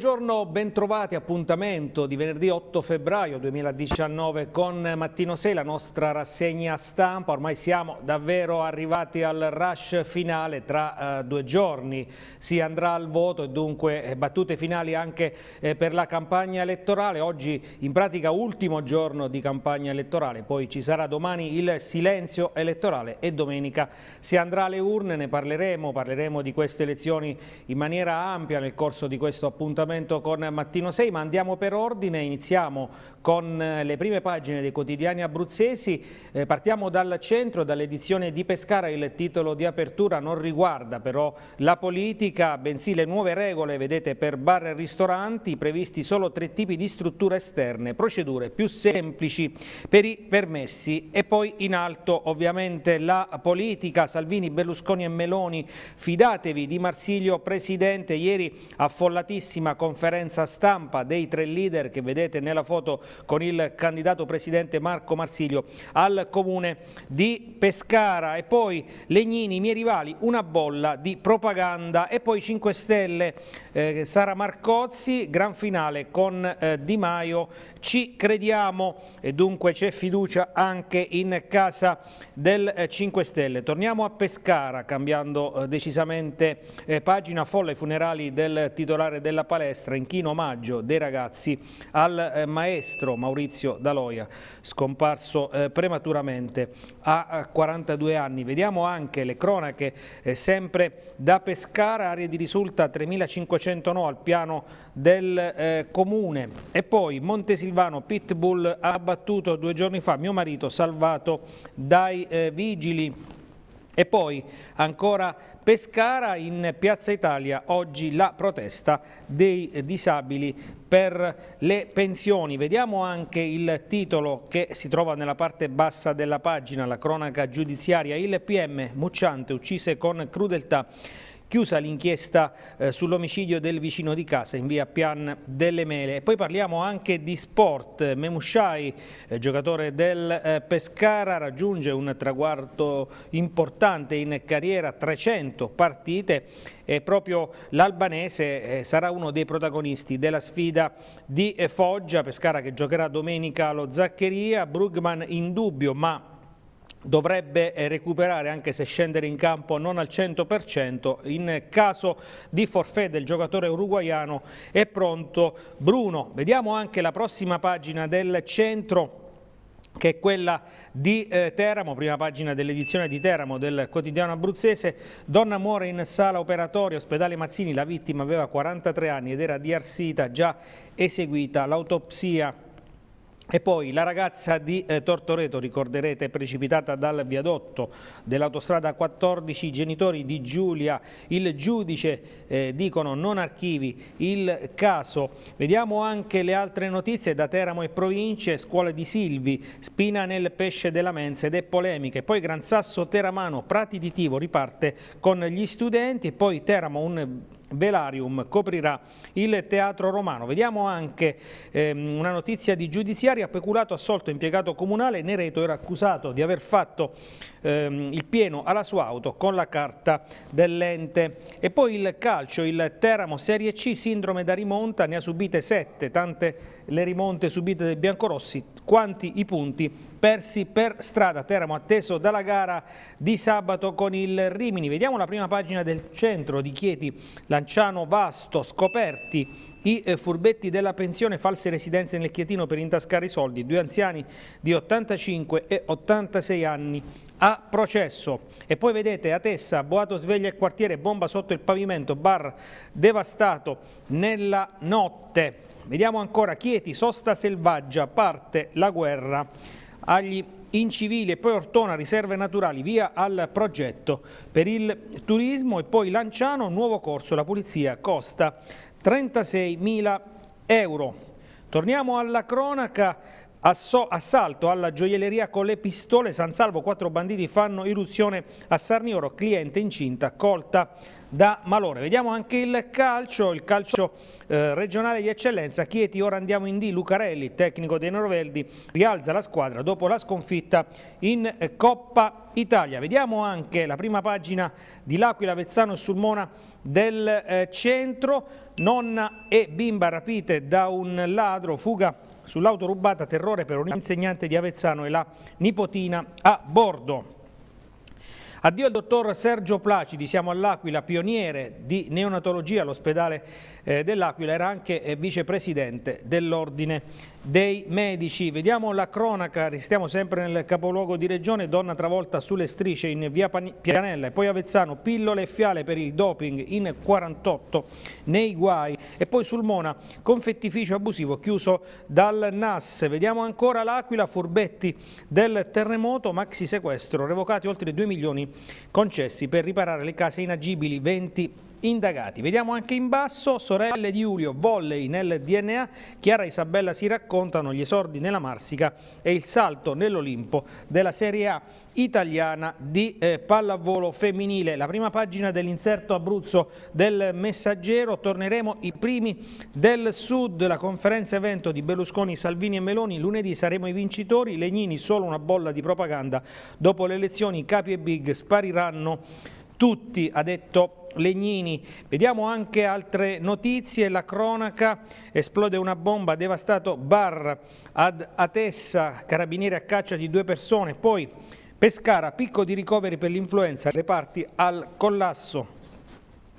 Buongiorno, bentrovati, appuntamento di venerdì 8 febbraio 2019 con Mattino 6, la nostra rassegna stampa. Ormai siamo davvero arrivati al rush finale, tra eh, due giorni si andrà al voto e dunque eh, battute finali anche eh, per la campagna elettorale. Oggi in pratica ultimo giorno di campagna elettorale, poi ci sarà domani il silenzio elettorale e domenica si andrà alle urne, ne parleremo, parleremo di queste elezioni in maniera ampia nel corso di questo appuntamento appuntamento con Mattino 6, ma andiamo per ordine, iniziamo con eh, le prime pagine dei quotidiani abruzzesi, eh, partiamo dal centro, dall'edizione di Pescara, il titolo di apertura non riguarda però la politica, bensì le nuove regole, vedete, per bar e ristoranti, previsti solo tre tipi di strutture esterne, procedure più semplici per i permessi e poi in alto ovviamente la politica, Salvini, Berlusconi e Meloni, fidatevi di Marsilio Presidente, ieri affollatissima conferenza stampa dei tre leader che vedete nella foto con il candidato presidente Marco Marsilio al comune di Pescara e poi Legnini, i miei rivali, una bolla di propaganda e poi 5 Stelle, eh, Sara Marcozzi, gran finale con eh, Di Maio, ci crediamo e dunque c'è fiducia anche in casa del eh, 5 Stelle. Torniamo a Pescara cambiando eh, decisamente eh, pagina, folla ai funerali del titolare della palestra palestra in chino omaggio dei ragazzi al eh, maestro Maurizio Daloia, scomparso eh, prematuramente a 42 anni. Vediamo anche le cronache eh, sempre da Pescara, aria di risulta 3.500 no al piano del comune e poi Montesilvano Pitbull ha battuto due giorni fa mio marito salvato dai vigili e poi ancora Pescara in Piazza Italia, oggi la protesta dei disabili per le pensioni. Vediamo anche il titolo che si trova nella parte bassa della pagina, la cronaca giudiziaria. Il PM Mucciante uccise con crudeltà chiusa l'inchiesta eh, sull'omicidio del vicino di casa in via Pian delle Mele. E poi parliamo anche di sport. Memushai, eh, giocatore del eh, Pescara, raggiunge un traguardo importante in carriera, 300 partite e proprio l'albanese eh, sarà uno dei protagonisti della sfida di eh, Foggia, Pescara che giocherà domenica allo Zaccheria, Brugman in dubbio ma dovrebbe eh, recuperare anche se scendere in campo non al 100%, in caso di forfè del giocatore uruguaiano è pronto Bruno. Vediamo anche la prossima pagina del centro che è quella di eh, Teramo, prima pagina dell'edizione di Teramo del quotidiano abruzzese. Donna muore in sala operatoria, ospedale Mazzini, la vittima aveva 43 anni ed era di Arsita, già eseguita l'autopsia e poi la ragazza di eh, Tortoreto, ricorderete, precipitata dal viadotto dell'autostrada 14, i genitori di Giulia, il giudice eh, dicono non archivi il caso. Vediamo anche le altre notizie da Teramo e province, scuole di Silvi, spina nel pesce della mensa ed è polemiche. Poi Gran Sasso Teramano, Prati di Tivo riparte con gli studenti e poi Teramo un Velarium coprirà il teatro romano. Vediamo anche ehm, una notizia di giudiziaria, peculato assolto impiegato comunale, Nereto era accusato di aver fatto ehm, il pieno alla sua auto con la carta dell'ente. E poi il calcio, il Teramo Serie C, sindrome da rimonta, ne ha subite sette, tante le rimonte subite dai biancorossi, quanti i punti persi per strada. Teramo atteso dalla gara di sabato con il Rimini. Vediamo la prima pagina del centro di Chieti, Lanciano Vasto, scoperti i eh, furbetti della pensione, false residenze nel Chietino per intascare i soldi, due anziani di 85 e 86 anni a processo. E poi vedete a Tessa, Boato sveglia il quartiere, bomba sotto il pavimento, bar devastato nella notte. Vediamo ancora Chieti, sosta selvaggia, parte la guerra agli incivili e poi Ortona, riserve naturali, via al progetto per il turismo e poi Lanciano, nuovo corso, la pulizia costa 36 mila euro. Torniamo alla cronaca assalto alla gioielleria con le pistole, San Salvo, quattro banditi fanno irruzione a Sarnioro, cliente incinta colta da Malone. Vediamo anche il calcio, il calcio eh, regionale di eccellenza, Chieti, ora andiamo in D, Lucarelli, tecnico dei Norveldi, rialza la squadra dopo la sconfitta in eh, Coppa Italia. Vediamo anche la prima pagina di L'Aquila, Vezzano e Sulmona del eh, centro, nonna e bimba rapite da un ladro, fuga Sull'auto rubata terrore per un insegnante di Avezzano e la nipotina a bordo. Addio al dottor Sergio Placidi, siamo all'Aquila, pioniere di neonatologia all'ospedale eh, dell'Aquila, era anche eh, vicepresidente dell'Ordine dei Medici. Vediamo la cronaca, restiamo sempre nel capoluogo di regione, donna travolta sulle strisce in via Pianella e poi Avezzano, pillole e fiale per il doping in 48 nei guai e poi Sulmona, confettificio abusivo chiuso dal NAS. Vediamo ancora l'Aquila, furbetti del terremoto, maxi sequestro, revocati oltre 2 milioni concessi per riparare le case inagibili, 20 indagati. Vediamo anche in basso, sorelle di Giulio, volley nel DNA, Chiara e Isabella si raccontano gli esordi nella Marsica e il salto nell'Olimpo della Serie A italiana di eh, pallavolo femminile. La prima pagina dell'inserto Abruzzo del Messaggero, torneremo i primi del Sud, la conferenza evento di Berlusconi, Salvini e Meloni, lunedì saremo i vincitori, Legnini solo una bolla di propaganda, dopo le elezioni capi e big spariranno tutti, ha detto Legnini. Vediamo anche altre notizie, la cronaca, esplode una bomba, devastato bar ad Atessa, carabinieri a caccia di due persone, poi Pescara, picco di ricoveri per l'influenza, reparti al collasso.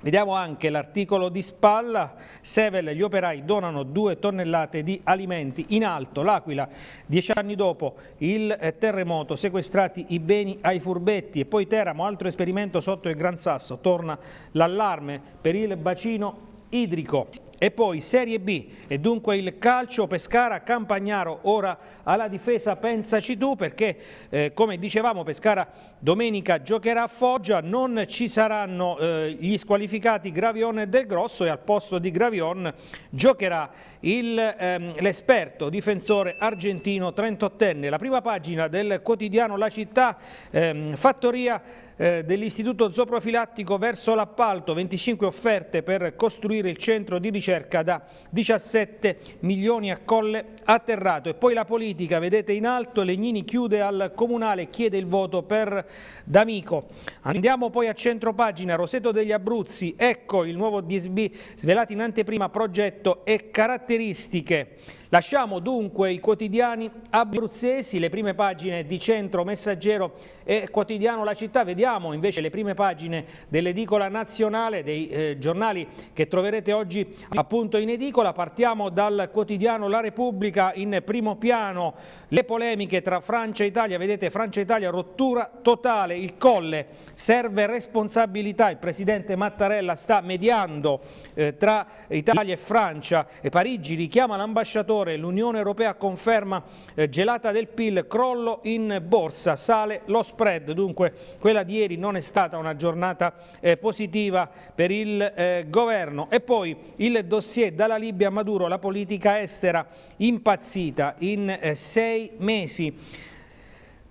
Vediamo anche l'articolo di spalla, Sevel, gli operai donano due tonnellate di alimenti, in alto l'Aquila, dieci anni dopo il eh, terremoto, sequestrati i beni ai furbetti e poi Teramo, altro esperimento sotto il Gran Sasso, torna l'allarme per il bacino idrico. E poi Serie B e dunque il calcio Pescara Campagnaro. Ora alla difesa pensaci tu perché eh, come dicevamo Pescara domenica giocherà a Foggia, non ci saranno eh, gli squalificati Gravion e Del Grosso e al posto di Gravion giocherà ehm, l'esperto ehm, difensore argentino 38enne. La prima pagina del quotidiano La Città, ehm, fattoria eh, dell'istituto zooprofilattico verso l'appalto, 25 offerte per costruire il centro di ricerca ricerca da 17 milioni a Colle Atterrato. E poi la politica, vedete in alto, Legnini chiude al Comunale, chiede il voto per D'Amico. Andiamo poi a centro pagina, Roseto degli Abruzzi, ecco il nuovo DSB svelato in anteprima progetto e caratteristiche Lasciamo dunque i quotidiani abruzzesi, le prime pagine di Centro, Messaggero e Quotidiano La Città. Vediamo invece le prime pagine dell'edicola nazionale, dei eh, giornali che troverete oggi appunto in edicola. Partiamo dal quotidiano La Repubblica in primo piano. Le polemiche tra Francia e Italia, vedete Francia e Italia rottura totale, il colle, serve responsabilità. Il presidente Mattarella sta mediando eh, tra Italia e Francia e Parigi richiama l'ambasciatore dolore, l'Unione Europea conferma eh, gelata del PIL, crollo in borsa, sale lo spread, dunque quella di ieri non è stata una giornata eh, positiva per il eh, governo. E poi il dossier dalla Libia a Maduro, la politica estera impazzita in eh, sei mesi.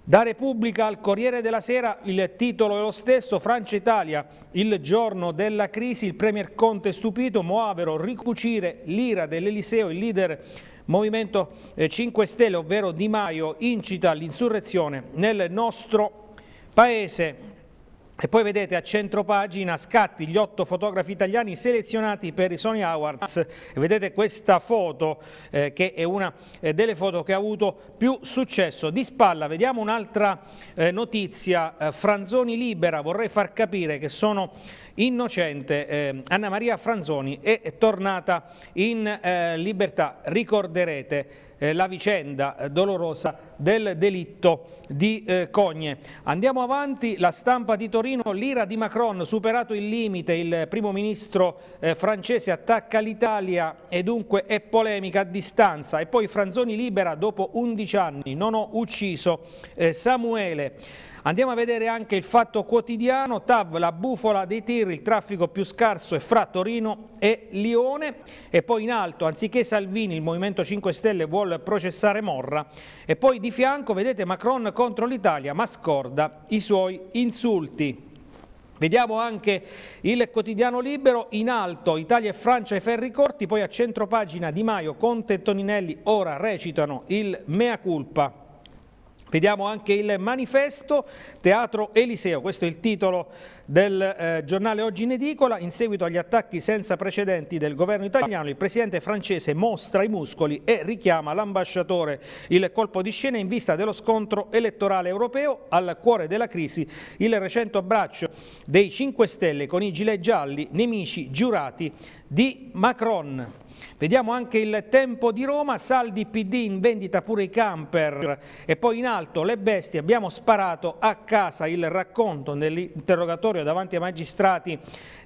Da Repubblica al Corriere della Sera il titolo è lo stesso, Francia-Italia, il giorno della crisi, il Premier Conte stupito, Moavero, ricucire l'ira dell'Eliseo, il leader Movimento 5 eh, Stelle, ovvero Di Maio, incita all'insurrezione nel nostro Paese e poi vedete a centro pagina scatti gli otto fotografi italiani selezionati per i Sony Awards. E vedete questa foto eh, che è una eh, delle foto che ha avuto più successo. Di spalla vediamo un'altra eh, notizia. Eh, Franzoni libera, vorrei far capire che sono innocente. Eh, Anna Maria Franzoni è, è tornata in eh, libertà. Ricorderete eh, la vicenda eh, dolorosa del delitto di eh, Cogne. Andiamo avanti, la stampa di Torino, l'ira di Macron, superato il limite, il primo ministro eh, francese attacca l'Italia e dunque è polemica a distanza e poi Franzoni libera dopo 11 anni, non ho ucciso eh, Samuele. Andiamo a vedere anche il fatto quotidiano, TAV, la bufola dei tir, il traffico più scarso è fra Torino e Lione e poi in alto, anziché Salvini, il Movimento 5 Stelle vuole processare Morra e poi di fianco vedete Macron contro l'Italia ma scorda i suoi insulti. Vediamo anche il quotidiano libero, in alto Italia e Francia ai ferri corti, poi a centro pagina Di Maio, Conte e Toninelli ora recitano il mea culpa. Vediamo anche il manifesto Teatro Eliseo, questo è il titolo del eh, giornale Oggi in edicola. In seguito agli attacchi senza precedenti del governo italiano, il presidente francese mostra i muscoli e richiama l'ambasciatore. Il colpo di scena in vista dello scontro elettorale europeo al cuore della crisi, il recente abbraccio dei 5 Stelle con i gilet gialli, nemici giurati di Macron. Vediamo anche il tempo di Roma, saldi PD in vendita pure i camper e poi in alto le bestie, abbiamo sparato a casa il racconto nell'interrogatorio davanti ai magistrati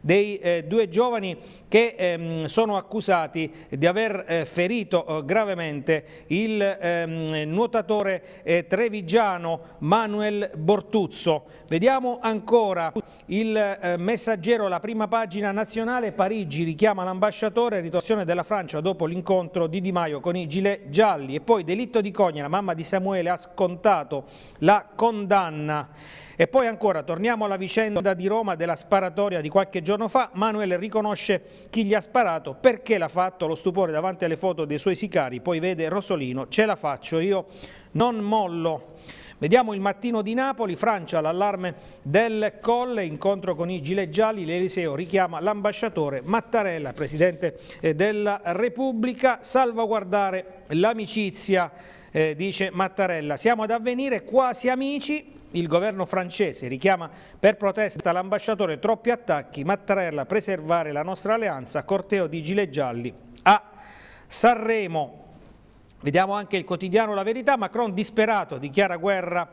dei eh, due giovani che ehm, sono accusati di aver eh, ferito eh, gravemente il ehm, nuotatore eh, trevigiano Manuel Bortuzzo. Vediamo ancora il eh, messaggero, la prima pagina nazionale, Parigi richiama l'ambasciatore, ritorsione della della Francia dopo l'incontro di Di Maio con i gilet gialli e poi delitto di Cogna, la mamma di Samuele ha scontato la condanna. E poi ancora, torniamo alla vicenda di Roma della sparatoria di qualche giorno fa, Manuel riconosce chi gli ha sparato, perché l'ha fatto, lo stupore davanti alle foto dei suoi sicari, poi vede Rosolino, ce la faccio io, non mollo. Vediamo il mattino di Napoli, Francia l'allarme del Colle, incontro con i gilet gialli, l'Eliseo richiama l'ambasciatore Mattarella, Presidente eh, della Repubblica, salvaguardare l'amicizia, eh, dice Mattarella. Siamo ad avvenire quasi amici, il governo francese richiama per protesta l'ambasciatore troppi attacchi, Mattarella preservare la nostra alleanza, corteo di gilet gialli a Sanremo. Vediamo anche il quotidiano La Verità, Macron disperato dichiara guerra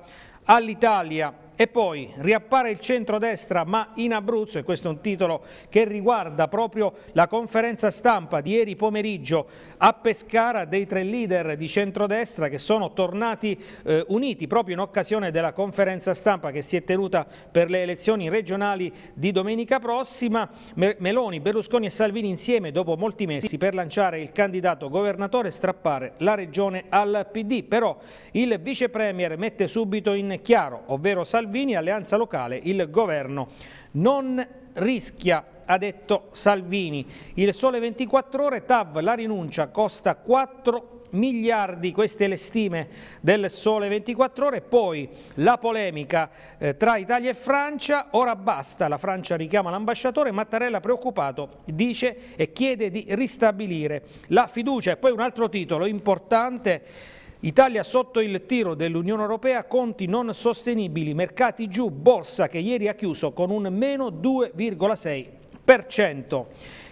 all'Italia e poi riappare il centrodestra ma in Abruzzo, e questo è un titolo che riguarda proprio la conferenza stampa di ieri pomeriggio a Pescara dei tre leader di centrodestra che sono tornati eh, uniti proprio in occasione della conferenza stampa che si è tenuta per le elezioni regionali di domenica prossima. Meloni, Berlusconi e Salvini insieme dopo molti mesi per lanciare il candidato governatore e strappare la regione al PD. Però il vice premier mette subito in chiaro, ovvero Salvini Salvini, alleanza locale, il governo non rischia ha detto Salvini. Il sole 24 ore, TAV, la rinuncia costa 4 miliardi, queste le stime del Sole 24 Ore, poi la polemica eh, tra Italia e Francia, ora basta, la Francia richiama l'ambasciatore, Mattarella preoccupato dice e chiede di ristabilire la fiducia e poi un altro titolo importante Italia sotto il tiro dell'Unione Europea, conti non sostenibili, mercati giù, borsa che ieri ha chiuso con un meno 2,6%.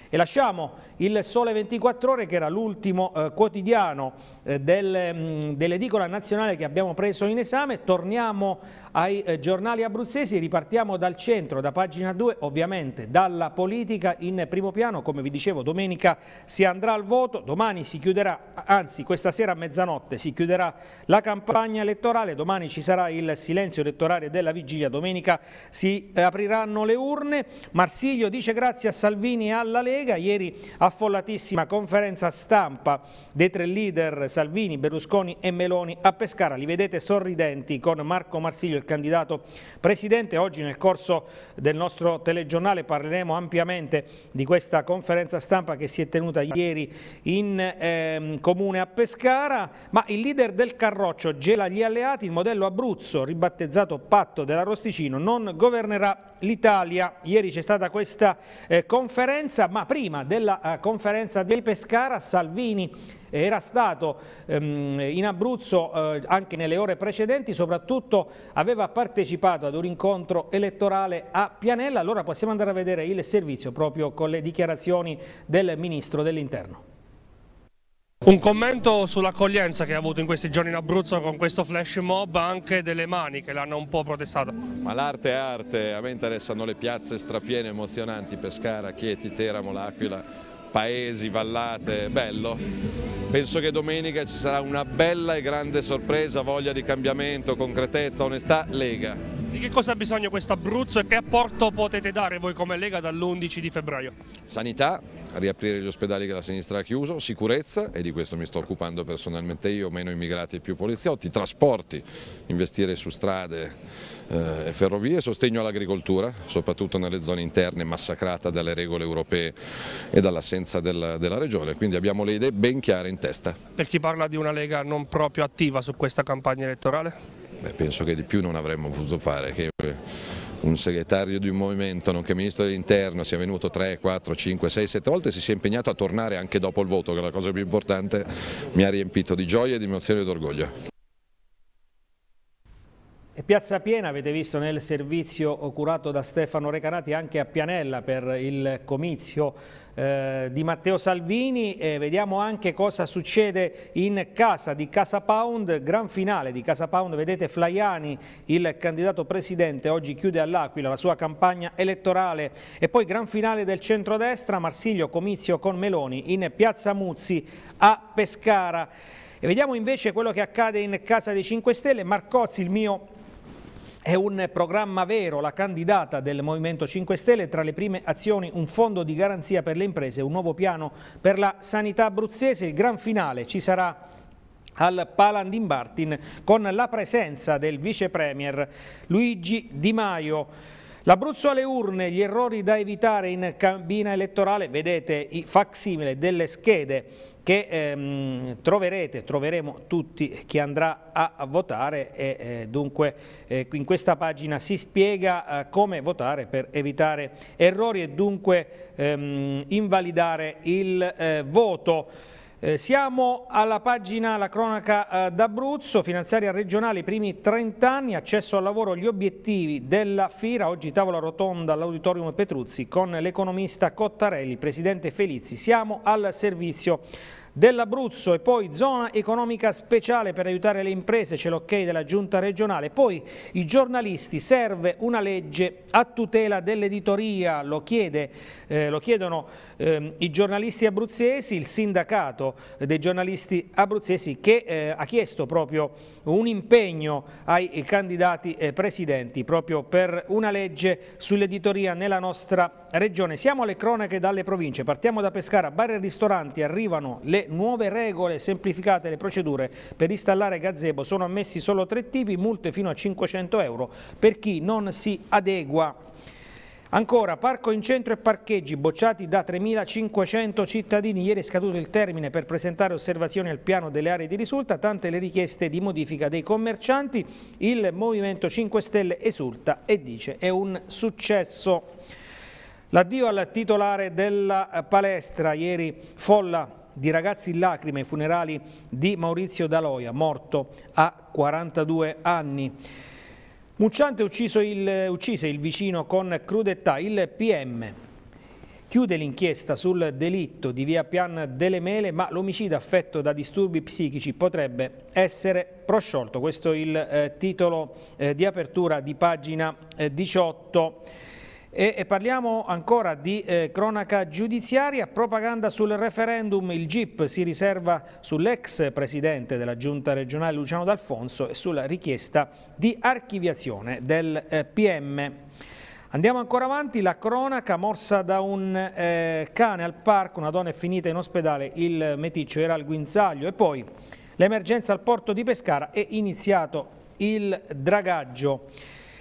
E lasciamo il Sole 24 Ore, che era l'ultimo eh, quotidiano eh, del, mm, dell'edicola nazionale che abbiamo preso in esame, torniamo ai eh, giornali abruzzesi, ripartiamo dal centro, da pagina 2, ovviamente dalla politica in primo piano, come vi dicevo domenica si andrà al voto, domani si chiuderà, anzi questa sera a mezzanotte si chiuderà la campagna elettorale, domani ci sarà il silenzio elettorale della vigilia, domenica si eh, apriranno le urne, Marsiglio dice grazie a Salvini e alla Lega, ieri ha affollatissima conferenza stampa dei tre leader Salvini, Berlusconi e Meloni a Pescara. Li vedete sorridenti con Marco Marsiglio, il candidato presidente. Oggi nel corso del nostro telegiornale parleremo ampiamente di questa conferenza stampa che si è tenuta ieri in eh, comune a Pescara, ma il leader del Carroccio gela gli alleati, il modello Abruzzo, ribattezzato Patto dell'Arrosticino, non governerà l'Italia. Ieri c'è stata questa eh, conferenza, ma prima della eh, conferenza di Pescara Salvini era stato ehm, in Abruzzo eh, anche nelle ore precedenti, soprattutto aveva partecipato ad un incontro elettorale a Pianella, allora possiamo andare a vedere il servizio proprio con le dichiarazioni del Ministro dell'Interno. Un commento sull'accoglienza che ha avuto in questi giorni in Abruzzo con questo flash mob anche delle mani che l'hanno un po' protestato. Ma l'arte è arte, a me interessano le piazze strapiene, emozionanti, Pescara, Chieti, Teramo, L'Aquila, paesi, vallate, bello. Penso che domenica ci sarà una bella e grande sorpresa, voglia di cambiamento, concretezza, onestà, Lega. Di che cosa ha bisogno questo Abruzzo e che apporto potete dare voi come Lega dall'11 di febbraio? Sanità, riaprire gli ospedali che la sinistra ha chiuso, sicurezza e di questo mi sto occupando personalmente io, meno immigrati e più poliziotti, trasporti, investire su strade eh, ferrovie, sostegno all'agricoltura, soprattutto nelle zone interne massacrata dalle regole europee e dall'assenza del, della regione, quindi abbiamo le idee ben chiare in testa. Per chi parla di una Lega non proprio attiva su questa campagna elettorale? Beh, penso che di più non avremmo potuto fare, che eh, un segretario di un movimento, nonché ministro dell'interno, sia venuto 3, 4, 5, 6, 7 volte, e si sia impegnato a tornare anche dopo il voto, che è la cosa più importante, mi ha riempito di gioia, di emozione e d'orgoglio. E Piazza Piena avete visto nel servizio curato da Stefano Recanati anche a Pianella per il comizio eh, di Matteo Salvini e vediamo anche cosa succede in casa di Casa Pound, gran finale di Casa Pound, vedete Flaiani il candidato presidente oggi chiude all'Aquila la sua campagna elettorale e poi gran finale del centrodestra, Marsiglio comizio con Meloni in Piazza Muzzi a Pescara. E vediamo invece quello che accade in casa dei 5 Stelle, Marcozzi il mio è un programma vero, la candidata del Movimento 5 Stelle, tra le prime azioni un fondo di garanzia per le imprese, un nuovo piano per la sanità abruzzese, il gran finale ci sarà al Palandin Bartin con la presenza del vice premier Luigi Di Maio. L'Abruzzo alle urne, gli errori da evitare in cabina elettorale, vedete i facsimile delle schede che ehm, troverete, troveremo tutti chi andrà a votare e eh, dunque eh, in questa pagina si spiega eh, come votare per evitare errori e dunque ehm, invalidare il eh, voto. Eh, siamo alla pagina La cronaca eh, d'Abruzzo, finanziaria regionale, i primi 30 anni, accesso al lavoro, gli obiettivi della FIRA, oggi tavola rotonda all'Auditorium Petruzzi con l'economista Cottarelli, presidente Felizzi. Siamo al servizio dell'Abruzzo e poi zona economica speciale per aiutare le imprese, c'è l'ok ok della giunta regionale, poi i giornalisti, serve una legge a tutela dell'editoria, lo, chiede, eh, lo chiedono eh, i giornalisti abruzzesi, il sindacato dei giornalisti abruzzesi che eh, ha chiesto proprio un impegno ai candidati eh, presidenti proprio per una legge sull'editoria nella nostra regione. Siamo alle cronache dalle province, partiamo da Pescara, bar e ristoranti, arrivano le nuove regole semplificate le procedure per installare gazebo, sono ammessi solo tre tipi, multe fino a 500 euro per chi non si adegua. Ancora, parco in centro e parcheggi bocciati da 3.500 cittadini. Ieri è scaduto il termine per presentare osservazioni al piano delle aree di risulta, tante le richieste di modifica dei commercianti. Il Movimento 5 Stelle esulta e dice è un successo. L'addio al titolare della palestra, ieri folla di ragazzi in lacrime ai funerali di Maurizio Daloia, morto a 42 anni. Mucciante il, uccise il vicino con crudeltà, il PM. Chiude l'inchiesta sul delitto di via Pian delle Mele, ma l'omicida affetto da disturbi psichici potrebbe essere prosciolto. Questo è il eh, titolo eh, di apertura di pagina eh, 18. E, e parliamo ancora di eh, cronaca giudiziaria, propaganda sul referendum, il GIP si riserva sull'ex presidente della giunta regionale Luciano D'Alfonso e sulla richiesta di archiviazione del eh, PM. Andiamo ancora avanti, la cronaca morsa da un eh, cane al parco, una donna è finita in ospedale, il meticcio era al guinzaglio e poi l'emergenza al porto di Pescara è iniziato il dragaggio.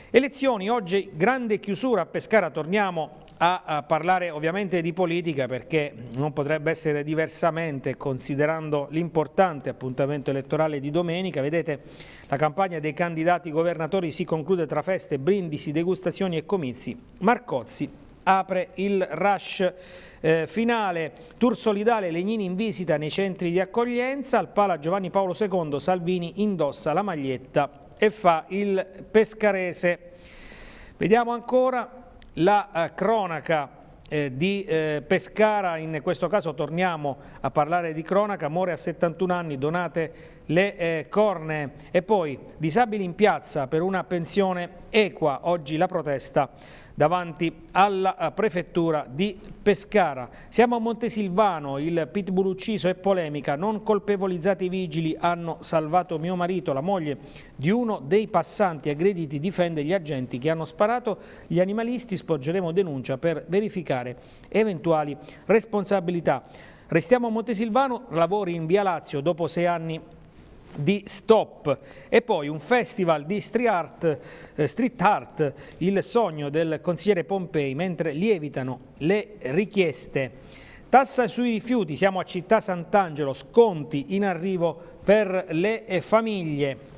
Elezioni, oggi grande chiusura a Pescara, torniamo a, a, parlare ovviamente di politica perché non potrebbe essere diversamente considerando l'importante appuntamento elettorale di domenica. Vedete la campagna dei candidati governatori si conclude tra feste, brindisi, degustazioni e comizi. Marcozzi apre il rush eh, finale, tour solidale Legnini in visita nei centri di accoglienza, al Pala Giovanni Paolo II Salvini indossa la maglietta e fa il pescarese. Vediamo ancora la eh, cronaca eh, di eh, Pescara, in questo caso torniamo a parlare di cronaca, muore a 71 anni, donate le eh, corne e poi disabili in piazza per una pensione equa, oggi la protesta davanti alla eh, prefettura di Pescara. Siamo a Montesilvano, il pitbull ucciso è polemica, non colpevolizzati i vigili hanno salvato mio marito, la moglie di uno dei passanti aggrediti difende gli agenti che hanno sparato, gli animalisti sporgeremo denuncia per verificare eventuali responsabilità. Restiamo a Montesilvano, lavori in via Lazio dopo sei anni di Stop e poi un festival di street art, eh, street art, il sogno del consigliere Pompei mentre lievitano le richieste. Tassa sui rifiuti, siamo a Città Sant'Angelo, sconti in arrivo per le famiglie.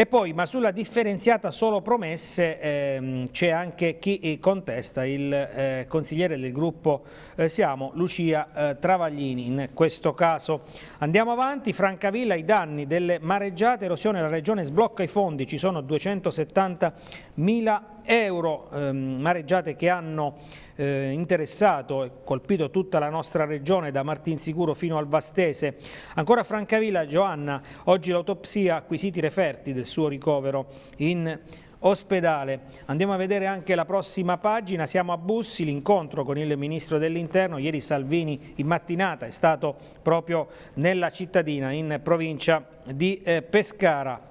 E poi, ma sulla differenziata solo promesse ehm, c'è anche chi eh, contesta, il eh, consigliere del gruppo eh, Siamo, Lucia eh, Travaglini in questo caso. Andiamo avanti, Francavilla i danni delle mareggiate, erosione, la regione sblocca i fondi, ci sono 270 mila euro ehm, mareggiate che hanno eh, interessato e colpito tutta la nostra regione da Martinsicuro fino al Vastese. Ancora a Francavilla, Giovanna, oggi l'autopsia ha acquisito i referti del suo ricovero in ospedale. Andiamo a vedere anche la prossima pagina, siamo a Bussi, l'incontro con il Ministro dell'Interno, ieri Salvini in mattinata è stato proprio nella cittadina in provincia di eh, Pescara.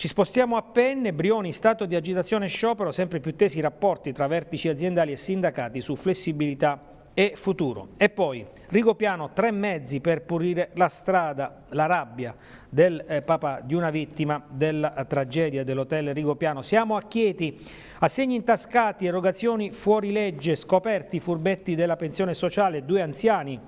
Ci spostiamo a Penne, Brioni, stato di agitazione e sciopero, sempre più tesi i rapporti tra vertici aziendali e sindacati su flessibilità e futuro. E poi Rigopiano, tre mezzi per pulire la strada, la rabbia del eh, papà di una vittima della tragedia dell'hotel Rigopiano. Siamo a Chieti, assegni intascati, erogazioni fuori legge, scoperti furbetti della pensione sociale, due anziani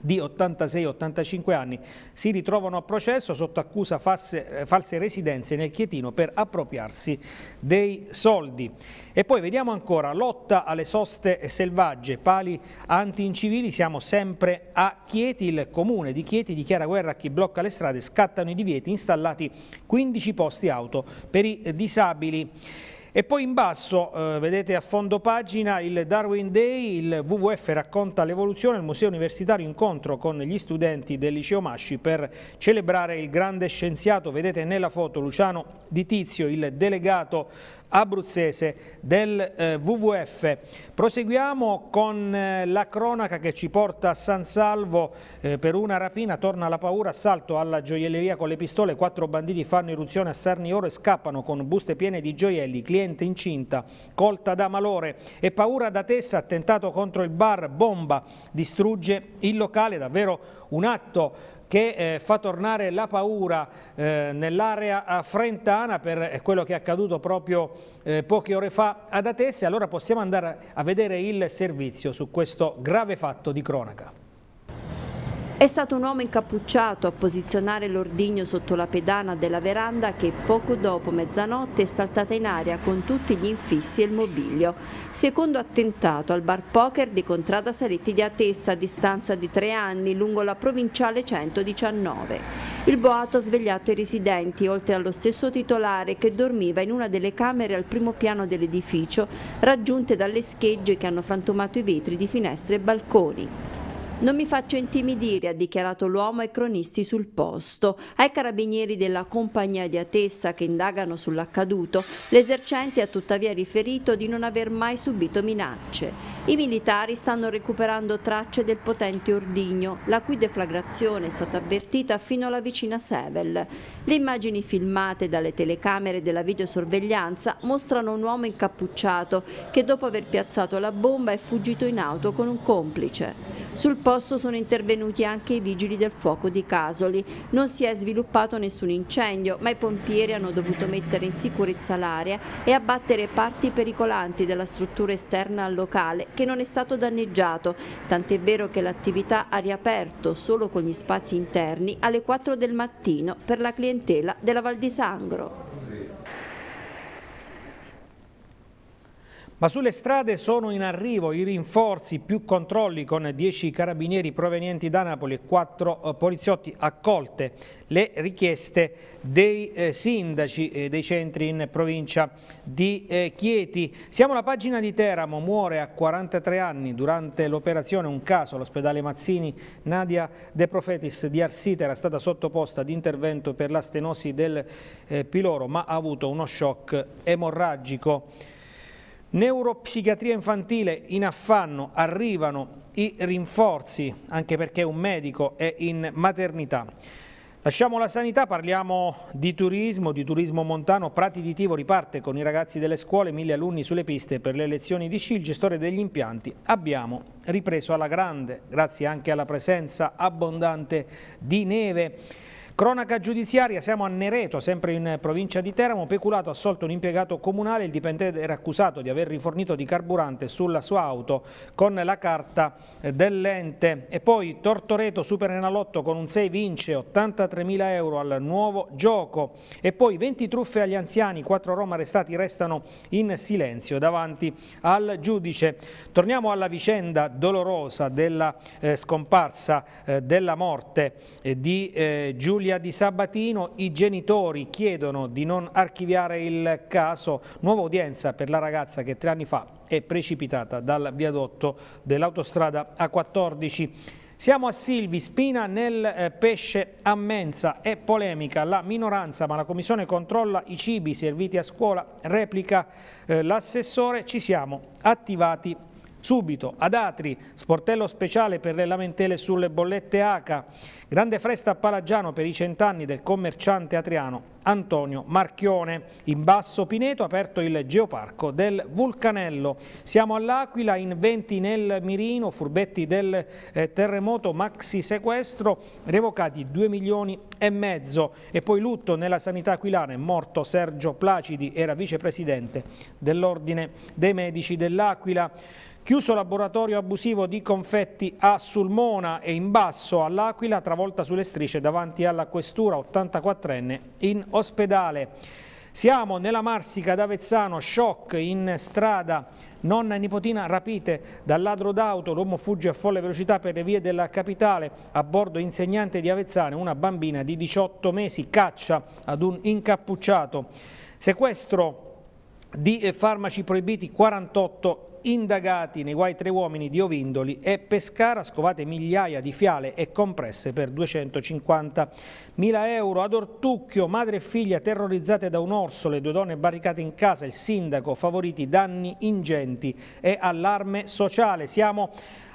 di 86-85 anni si ritrovano a processo sotto accusa false, eh, false, residenze nel Chietino per appropriarsi dei soldi. E poi vediamo ancora lotta alle soste selvagge, pali anti-incivili, siamo sempre a Chieti, il comune di Chieti dichiara guerra a chi blocca le strade, scattano i divieti, installati 15 posti auto per i disabili. E poi in basso eh, vedete a fondo pagina il Darwin Day, il WWF racconta l'evoluzione, il museo universitario incontro con gli studenti del liceo Masci per celebrare il grande scienziato, vedete nella foto Luciano Di Tizio, il delegato abruzzese del eh, WWF. Proseguiamo con eh, la cronaca che ci porta a San Salvo eh, per una rapina, torna la paura, assalto alla gioielleria con le pistole, quattro banditi fanno irruzione a Sarnioro e scappano con buste piene di gioielli, cliente incinta, colta da malore e paura da Tessa, attentato contro il bar, bomba, distrugge il locale, davvero un atto che eh, fa tornare la paura eh, nell'area frentana per eh, quello che è accaduto proprio eh, poche ore fa ad Atesse. Allora possiamo andare a vedere il servizio su questo grave fatto di cronaca. È stato un uomo incappucciato a posizionare l'ordigno sotto la pedana della veranda che poco dopo mezzanotte è saltata in aria con tutti gli infissi e il mobilio. Secondo attentato al bar poker di Contrada Saletti di Atessa a distanza di tre anni lungo la provinciale 119. Il boato ha svegliato i residenti oltre allo stesso titolare che dormiva in una delle camere al primo piano dell'edificio raggiunte dalle schegge che hanno frantumato i vetri di finestre e balconi. Non mi faccio intimidire, ha dichiarato l'uomo ai cronisti sul posto. Ai carabinieri della compagnia di Atessa che indagano sull'accaduto, l'esercente ha tuttavia riferito di non aver mai subito minacce. I militari stanno recuperando tracce del potente ordigno, la cui deflagrazione è stata avvertita fino alla vicina Sevel. Le immagini filmate dalle telecamere della videosorveglianza mostrano un uomo incappucciato che dopo aver piazzato la bomba è fuggito in auto con un complice. Sul posto posto sono intervenuti anche i vigili del fuoco di Casoli. Non si è sviluppato nessun incendio, ma i pompieri hanno dovuto mettere in sicurezza l'area e abbattere parti pericolanti della struttura esterna al locale che non è stato danneggiato, tant'è vero che l'attività ha riaperto solo con gli spazi interni alle 4 del mattino per la clientela della Val di Sangro. Ma sulle strade sono in arrivo i rinforzi, più controlli con 10 carabinieri provenienti da Napoli e 4 eh, poliziotti accolte le richieste dei eh, sindaci eh, dei centri in provincia di eh, Chieti. Siamo alla pagina di Teramo, muore a 43 anni durante l'operazione un caso all'ospedale Mazzini, Nadia De Profetis di Arsita era stata sottoposta ad intervento per la stenosi del piloro ma ha avuto uno shock emorragico. Neuropsichiatria infantile in affanno, arrivano i rinforzi, anche perché un medico è in maternità. Lasciamo la sanità, parliamo di turismo, di turismo montano. Prati di Tivo riparte con i ragazzi delle scuole, mille alunni sulle piste per le lezioni di sci, il gestore degli impianti. Abbiamo ripreso alla grande, grazie anche alla presenza abbondante di neve. Cronaca giudiziaria, siamo a Nereto, sempre in provincia di Teramo, peculato assolto un impiegato comunale, il dipendente era accusato di aver rifornito di carburante sulla sua auto con la carta eh, dell'ente. E poi Tortoreto supera Superenalotto con un 6 vince 83.000 euro al nuovo gioco e poi 20 truffe agli anziani, 4 Roma arrestati restano in silenzio davanti al giudice. Torniamo alla vicenda dolorosa della eh, scomparsa eh, della morte eh, di eh, Giulia famiglia di Sabatino, i genitori chiedono di non archiviare il caso. Nuova udienza per la ragazza che tre anni fa è precipitata dal viadotto dell'autostrada A14. Siamo a Silvi, spina nel eh, pesce a mensa, è polemica la minoranza ma la commissione controlla i cibi serviti a scuola, replica eh, l'assessore, ci siamo attivati Subito, ad Atri, sportello speciale per le lamentele sulle bollette ACA, grande fresta a Palagiano per i cent'anni del commerciante atriano Antonio Marchione. In basso Pineto aperto il geoparco del Vulcanello. Siamo all'Aquila, in venti nel Mirino, furbetti del eh, terremoto, maxi sequestro, revocati 2 milioni e mezzo. E poi lutto nella sanità aquilana, è morto Sergio Placidi, era vicepresidente dell'Ordine dei Medici dell'Aquila. Chiuso laboratorio abusivo di confetti a Sulmona e in basso all'Aquila, travolta sulle strisce davanti alla questura, 84enne in ospedale. Siamo nella Marsica d'Avezzano, shock in strada, nonna e nipotina rapite dal ladro d'auto, l'uomo fugge a folle velocità per le vie della capitale, a bordo insegnante di Avezzano, una bambina di 18 mesi caccia ad un incappucciato. Sequestro di eh, farmaci proibiti 48 indagati nei guai tre uomini di Ovindoli e Pescara, scovate migliaia di fiale e compresse per 250.000 euro. Ad Ortucchio, madre e figlia terrorizzate da un orso, le due donne barricate in casa, il sindaco, favoriti danni ingenti e allarme sociale. Siamo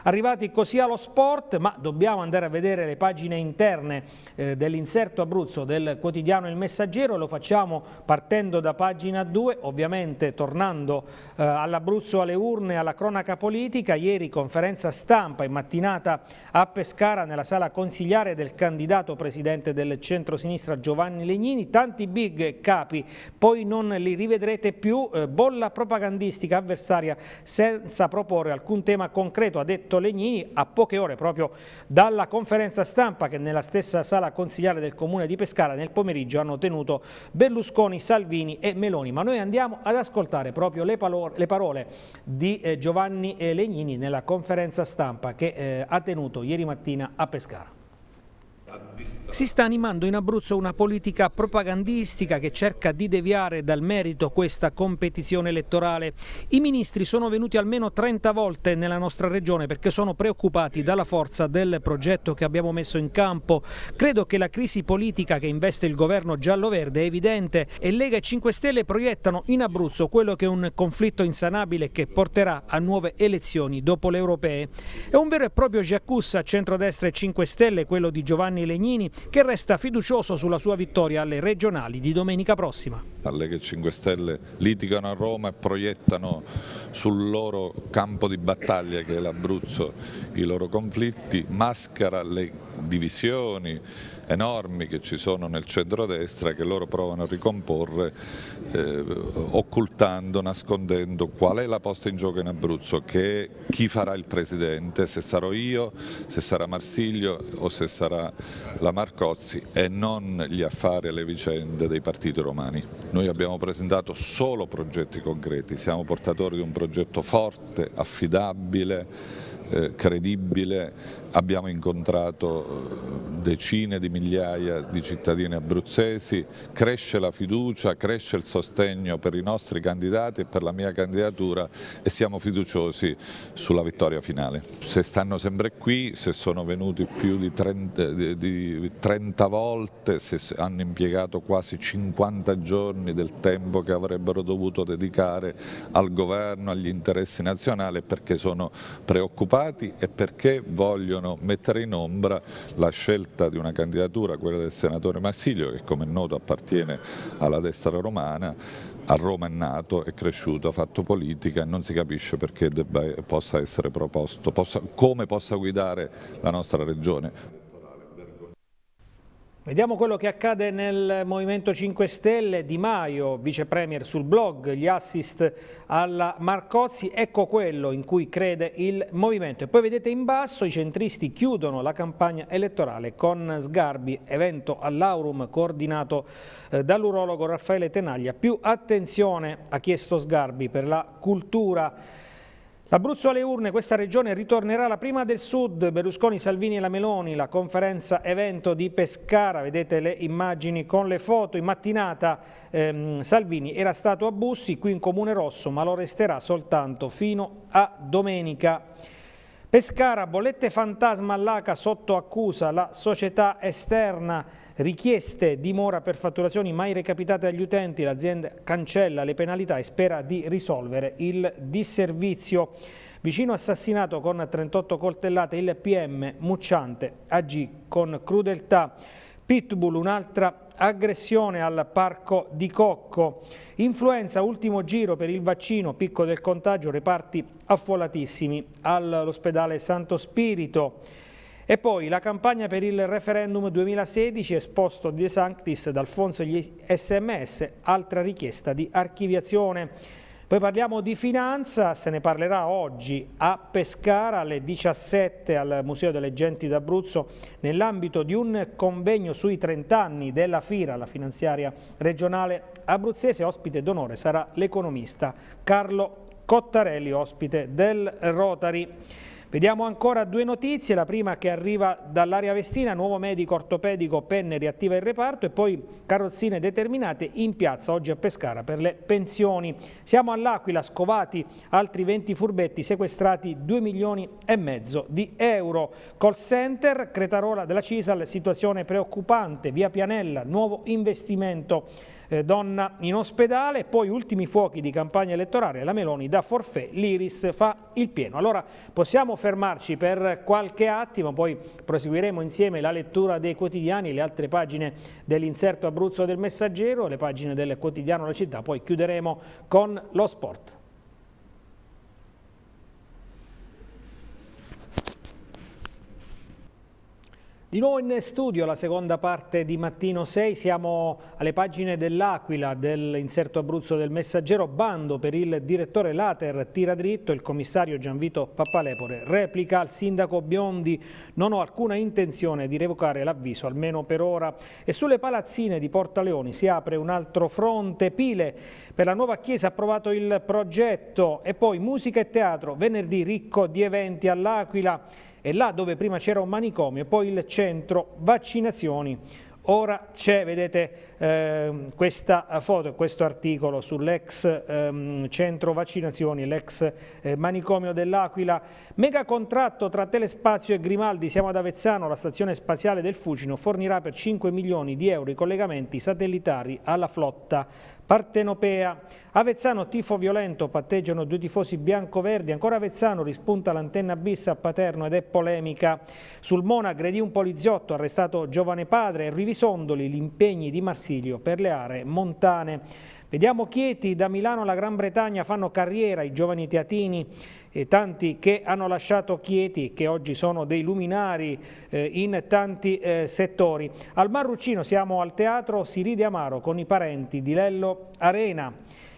Arrivati così allo sport, ma dobbiamo andare a vedere le pagine interne eh, dell'inserto Abruzzo del quotidiano Il Messaggero lo facciamo partendo da pagina 2, ovviamente tornando eh, all'Abruzzo alle urne, alla cronaca politica. Ieri conferenza stampa e mattinata a Pescara nella sala consigliare del candidato presidente del centro-sinistra Giovanni Legnini. Tanti big capi, poi non li rivedrete più, eh, bolla propagandistica avversaria senza proporre alcun tema concreto, ha detto Benedetto Legnini a poche ore proprio dalla conferenza stampa che nella stessa sala consigliare del Comune di Pescara nel pomeriggio hanno tenuto Berlusconi, Salvini e Meloni. Ma noi andiamo ad ascoltare proprio le, parole di eh, Giovanni eh, Legnini nella conferenza stampa che eh, ha tenuto ieri mattina a Pescara. Si sta animando in Abruzzo una politica propagandistica che cerca di deviare dal merito questa competizione elettorale. I ministri sono venuti almeno 30 volte nella nostra regione perché sono preoccupati dalla forza del progetto che abbiamo messo in campo. Credo che la crisi politica che investe il governo giallo-verde è evidente e Lega e 5 Stelle proiettano in Abruzzo quello che è un conflitto insanabile che porterà a nuove elezioni dopo le europee. È un vero e proprio a centrodestra e 5 Stelle, quello di Giovanni Gianni Legnini, che resta fiducioso sulla sua vittoria alle regionali di domenica prossima. Alle che 5 Stelle litigano a Roma e proiettano sul loro campo di battaglia che è l'Abruzzo i loro conflitti, maschera le divisioni, enormi che ci sono nel centro centrodestra che loro provano a ricomporre eh, occultando, nascondendo qual è la posta in gioco in Abruzzo, che chi farà il presidente, se sarò io, se sarà Marsiglio o se sarà la Marcozzi e non gli affari e le vicende dei partiti romani. Noi abbiamo presentato solo progetti concreti, siamo portatori di un progetto forte, affidabile, eh, credibile, abbiamo incontrato eh, decine di migliaia di cittadini abruzzesi, cresce la fiducia, cresce il sostegno per i nostri candidati e per la mia candidatura e siamo fiduciosi sulla vittoria finale. Se stanno sempre qui, se sono venuti più di 30, di 30 volte, se hanno impiegato quasi 50 giorni del tempo che avrebbero dovuto dedicare al governo, agli interessi nazionali perché sono preoccupati preoccupati e perché vogliono mettere in ombra la scelta di una candidatura, quella del senatore Massilio, che come è noto appartiene alla destra romana, a Roma è nato, è cresciuto, ha fatto politica e non si capisce perché debba, possa essere proposto, possa, come possa guidare la nostra regione. Vediamo quello che accade nel Movimento 5 Stelle. Di Maio, vice premier sul blog, gli assist alla Marcozzi. Ecco quello in cui crede il Movimento. E poi vedete in basso i centristi chiudono la campagna elettorale con Sgarbi, evento all'Aurum coordinato eh, dall'urologo Raffaele Tenaglia. Più attenzione ha chiesto Sgarbi per la cultura L'Abruzzo alle urne, questa regione ritornerà la prima del sud, Berlusconi, Salvini e la Meloni, la conferenza evento di Pescara, vedete le immagini con le foto, in mattinata ehm, Salvini era stato a Bussi, qui in Comune Rosso, ma lo resterà soltanto fino a domenica. Pescara, bollette fantasma all'ACA sotto accusa, la società esterna richieste di mora per fatturazioni mai recapitate agli utenti, l'azienda cancella le penalità e spera di risolvere il disservizio. Vicino assassinato con 38 coltellate il PM Mucciante agì con crudeltà. Pitbull, un'altra aggressione al parco di Cocco. Influenza, ultimo giro per il vaccino, picco del contagio, reparti affollatissimi all'ospedale Santo Spirito. E poi la campagna per il referendum 2016 esposto di De Sanctis d'Alfonso gli sms, altra richiesta di archiviazione. Poi parliamo di finanza, se ne parlerà oggi a Pescara alle 17 al Museo delle Genti d'Abruzzo nell'ambito di un convegno sui 30 anni della FIRA, la finanziaria regionale abruzzese. Ospite d'onore sarà l'economista Carlo Cottarelli, ospite del Rotary. Vediamo ancora due notizie, la prima che arriva dall'area Vestina, nuovo medico ortopedico Penne riattiva il reparto e poi carrozzine determinate in piazza oggi a Pescara per le pensioni. Siamo all'Aquila, scovati altri 20 furbetti, sequestrati 2 milioni e mezzo di euro. Call center, Cretarola della Cisal, situazione preoccupante, via Pianella, nuovo investimento eh, donna in ospedale, poi ultimi fuochi di campagna elettorale, la Meloni da forfè, l'Iris fa il pieno. Allora possiamo fermarci per qualche attimo, poi proseguiremo insieme la lettura dei quotidiani, le altre pagine dell'inserto Abruzzo del Messaggero, le pagine del quotidiano La Città, poi chiuderemo con lo sport. Di nuovo in studio la seconda parte di Mattino 6, siamo alle pagine dell'Aquila dell'inserto Abruzzo del Messaggero, bando per il direttore Later tira dritto, il commissario Gianvito Pappalepore replica al sindaco Biondi non ho alcuna intenzione di revocare l'avviso, almeno per ora. E sulle palazzine di Porta Leoni si apre un altro fronte, Pile per la nuova chiesa approvato il progetto e poi musica e teatro, venerdì ricco di eventi all'Aquila e là dove prima c'era un manicomio, poi il centro vaccinazioni. Ora c'è, vedete, eh, questa foto, questo articolo sull'ex eh, centro vaccinazioni, l'ex eh, manicomio dell'Aquila. Mega contratto tra Telespazio e Grimaldi, siamo ad Avezzano, la stazione spaziale del Fucino fornirà per 5 milioni di euro i collegamenti satellitari alla flotta Partenopea. Avezzano tifo violento, patteggiano due tifosi bianco-verdi, ancora Avezzano rispunta l'antenna bissa a Paterno ed è polemica. Sul Mona aggredì un poliziotto, arrestato giovane padre, Rivisondoli gli impegni di Marsilio per le aree montane. Vediamo Chieti, da Milano alla Gran Bretagna fanno carriera i giovani teatini e tanti che hanno lasciato Chieti, che oggi sono dei luminari eh, in tanti eh, settori. Al Marrucino siamo al teatro Siride Amaro con i parenti di Lello Arena.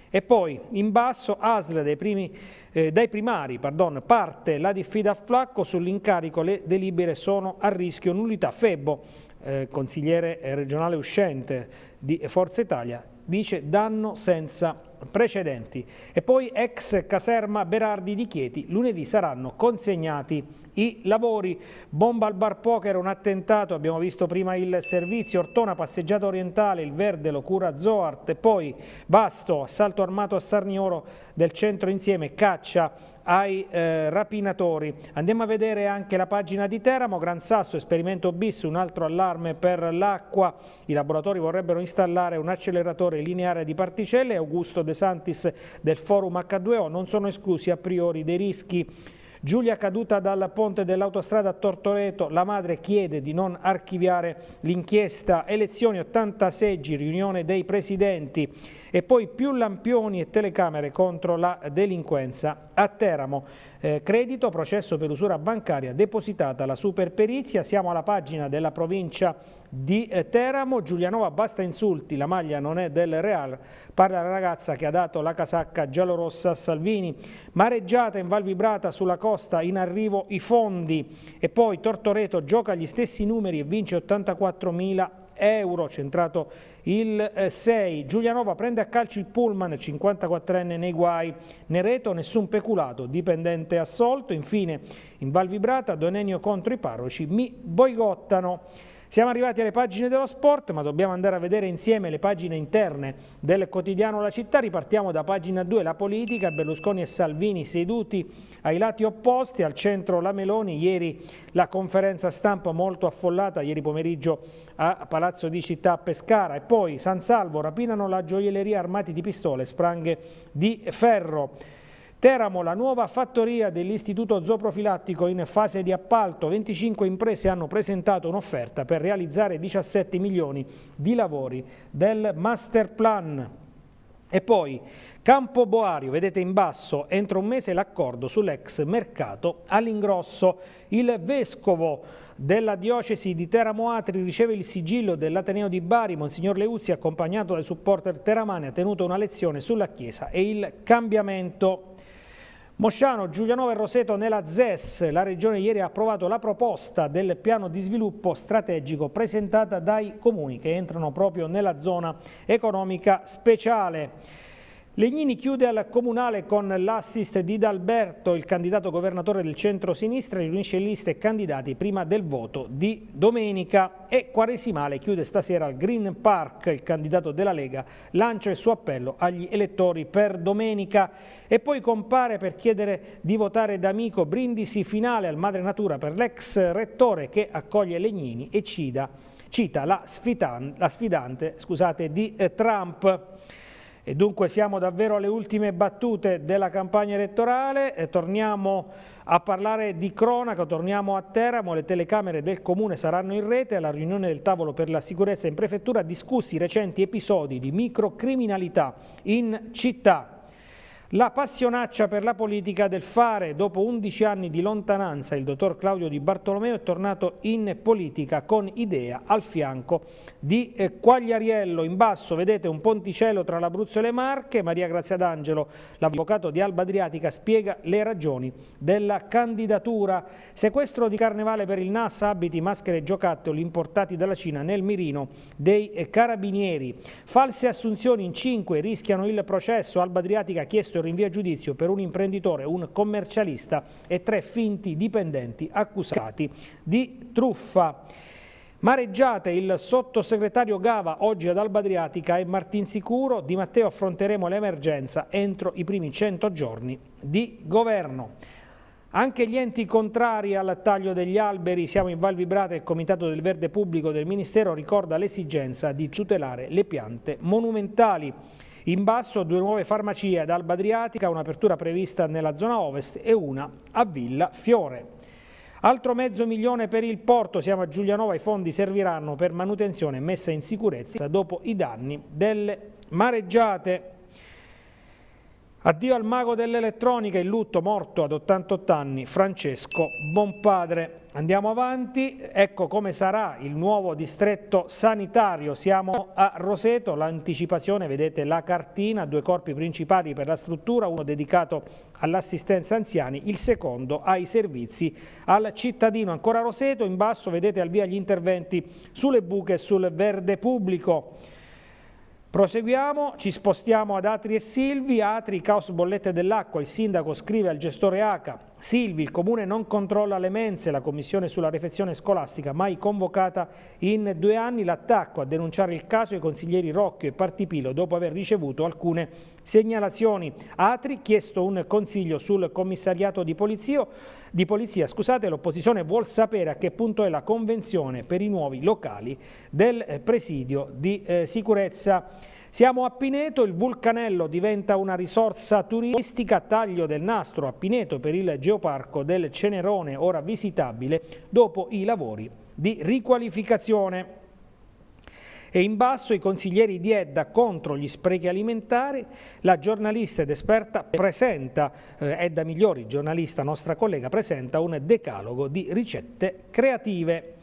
E poi in basso Asle dai, primi, eh, dai primari pardon, parte la diffida a Flacco sull'incarico, le delibere sono a rischio nullità. Febbo, eh, consigliere regionale uscente di Forza Italia, dice danno senza precedenti. E poi ex caserma Berardi di Chieti, lunedì saranno consegnati i lavori. Bomba al bar poker, un attentato, abbiamo visto prima il servizio, Ortona passeggiata orientale, il verde lo cura Zoart, poi Basto, assalto armato a Sarnioro del centro insieme, caccia ai eh, rapinatori. Andiamo a vedere anche la pagina di Teramo, Gran Sasso, esperimento bis, un altro allarme per l'acqua. I laboratori vorrebbero installare un acceleratore lineare di particelle. Augusto De Santis del forum H2O non sono esclusi a priori dei rischi. Giulia caduta dal ponte dell'autostrada a Tortoreto, la madre chiede di non archiviare l'inchiesta. Elezioni 80 seggi, riunione dei presidenti e poi più lampioni e telecamere contro la delinquenza a Teramo. Eh, credito, processo per usura bancaria, depositata la superperizia, siamo alla pagina della provincia di eh, Teramo, Giulianova basta insulti, la maglia non è del Real, parla la ragazza che ha dato la casacca giallorossa a Salvini, mareggiata in Val Vibrata sulla costa, in arrivo i fondi e poi Tortoreto gioca gli stessi numeri e vince 84.000 euro euro, centrato il 6. Eh, Giulianova prende a calci il pullman, 54enne nei guai. Nereto, nessun peculato, dipendente assolto. Infine, in Val Vibrata, Donenio contro i parroci, mi boicottano. Siamo arrivati alle pagine dello sport, ma dobbiamo andare a vedere insieme le pagine interne del quotidiano La Città. Ripartiamo da pagina 2, la politica, Berlusconi e Salvini seduti ai lati opposti, al centro la Meloni, ieri la conferenza stampa molto affollata, ieri pomeriggio a Palazzo di Città a Pescara e poi San Salvo rapinano la gioielleria armati di pistole, spranghe di ferro. Teramo, la nuova fattoria dell'Istituto Zooprofilattico in fase di appalto. 25 imprese hanno presentato un'offerta per realizzare 17 milioni di lavori del master plan. E poi Campo Boario, vedete in basso, entro un mese l'accordo sull'ex mercato all'ingrosso. Il vescovo della diocesi di Teramo Atri riceve il sigillo dell'Ateneo di Bari. Monsignor Leuzzi, accompagnato dai supporter teramani, ha tenuto una lezione sulla Chiesa e il cambiamento. Mosciano, Giulianova e Roseto nella ZES. La Regione ieri ha approvato la proposta del piano di sviluppo strategico presentata dai comuni che entrano proprio nella zona economica speciale. Legnini chiude al comunale con l'assist di D'Alberto, il candidato governatore del centro-sinistra, riunisce liste e candidati prima del voto di domenica e Quaresimale chiude stasera al Green Park, il candidato della Lega lancia il suo appello agli elettori per domenica e poi compare per chiedere di votare d'amico brindisi finale al Madre Natura per l'ex rettore che accoglie Legnini e cita la, sfidante, la sfidante scusate, di eh, Trump. E dunque siamo davvero alle ultime battute della campagna elettorale, e torniamo a parlare di cronaca, torniamo a Teramo, le telecamere del Comune saranno in rete alla riunione del tavolo per la sicurezza in prefettura discussi i recenti episodi di microcriminalità in città. La passionaccia per la politica del fare. Dopo 11 anni di lontananza il dottor Claudio Di Bartolomeo è tornato in politica con idea al fianco di eh, Quagliariello. In basso vedete un ponticello tra l'Abruzzo e le Marche. Maria Grazia D'Angelo, l'avvocato di Alba Adriatica, spiega le ragioni della candidatura. Sequestro di carnevale per il NAS, abiti, maschere e giocattoli importati dalla Cina nel mirino dei eh, carabinieri. False assunzioni in 5 rischiano il processo. Alba Adriatica ha chiesto richiesto il rinvio giudizio per un imprenditore, un commercialista e tre finti dipendenti accusati di truffa. Mareggiate il sottosegretario Gava oggi ad Alba Adriatica e Martin Sicuro. Di Matteo affronteremo l'emergenza entro i primi 100 giorni di governo. Anche gli enti contrari al taglio degli alberi, siamo in Val Vibrata il Comitato del Verde Pubblico del Ministero ricorda l'esigenza di tutelare le piante monumentali. In basso due nuove farmacie ad Alba Adriatica, un'apertura prevista nella zona ovest e una a Villa Fiore. Altro mezzo milione per il porto, siamo a Giulianova, i fondi serviranno per manutenzione e messa in sicurezza dopo i danni delle mareggiate. Addio al mago dell'elettronica, il lutto, morto ad 88 anni, Francesco Bonpadre. Andiamo avanti, ecco come sarà il nuovo distretto sanitario. Siamo a Roseto, l'anticipazione, vedete la cartina, due corpi principali per la struttura, uno dedicato all'assistenza anziani, il secondo ai servizi al cittadino. Ancora Roseto, in basso vedete al via gli interventi sulle buche e sul verde pubblico. Proseguiamo, ci spostiamo ad Atri e Silvi, Atri, caos bollette dell'acqua, il sindaco scrive al gestore ACA Silvi, il Comune non controlla le mense, la Commissione sulla refezione scolastica mai convocata in due anni, l'attacco a denunciare il caso ai consiglieri Rocchio e Partipilo dopo aver ricevuto alcune segnalazioni. Atri chiesto un consiglio sul commissariato di, polizio, di polizia, l'opposizione vuol sapere a che punto è la convenzione per i nuovi locali del eh, presidio di eh, sicurezza. Siamo a Pineto, il vulcanello diventa una risorsa turistica taglio del nastro a Pineto per il geoparco del Cenerone, ora visitabile dopo i lavori di riqualificazione. E in basso i consiglieri di Edda contro gli sprechi alimentari, la giornalista ed esperta presenta, eh, Edda Migliori, giornalista nostra collega, presenta un decalogo di ricette creative.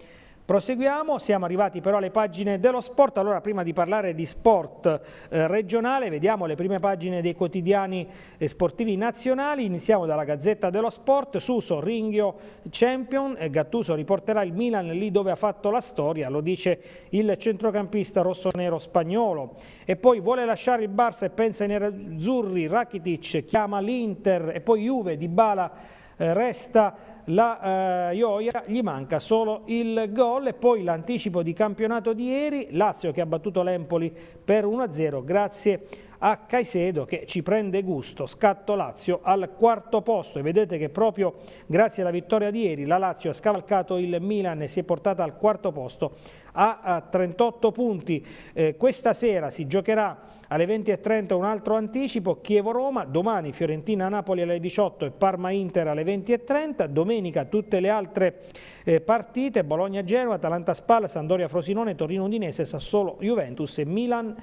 Proseguiamo, siamo arrivati però alle pagine dello sport, allora prima di parlare di sport eh, regionale vediamo le prime pagine dei quotidiani eh, sportivi nazionali, iniziamo dalla Gazzetta dello Sport, Suso, Ringhio, Champion, eh, Gattuso riporterà il Milan lì dove ha fatto la storia, lo dice il centrocampista rossonero spagnolo e poi vuole lasciare il Barça e pensa ai nerazzurri, Rakitic chiama l'Inter e poi Juve, Dybala eh, resta la eh, Ioia gli manca solo il gol e poi l'anticipo di campionato di ieri, Lazio che ha battuto l'Empoli per 1-0 grazie a Caicedo che ci prende gusto, scatto Lazio al quarto posto e vedete che proprio grazie alla vittoria di ieri la Lazio ha scavalcato il Milan e si è portata al quarto posto a 38 punti. Eh, questa sera si giocherà alle 20.30 un altro anticipo, Chievo-Roma, domani Fiorentina-Napoli alle 18 e Parma-Inter alle 20.30, domenica tutte le altre eh, partite, Bologna-Genova, Atalanta-Spal, Sandoria-Frosinone, Torino-Udinese, sassolo juventus e Milan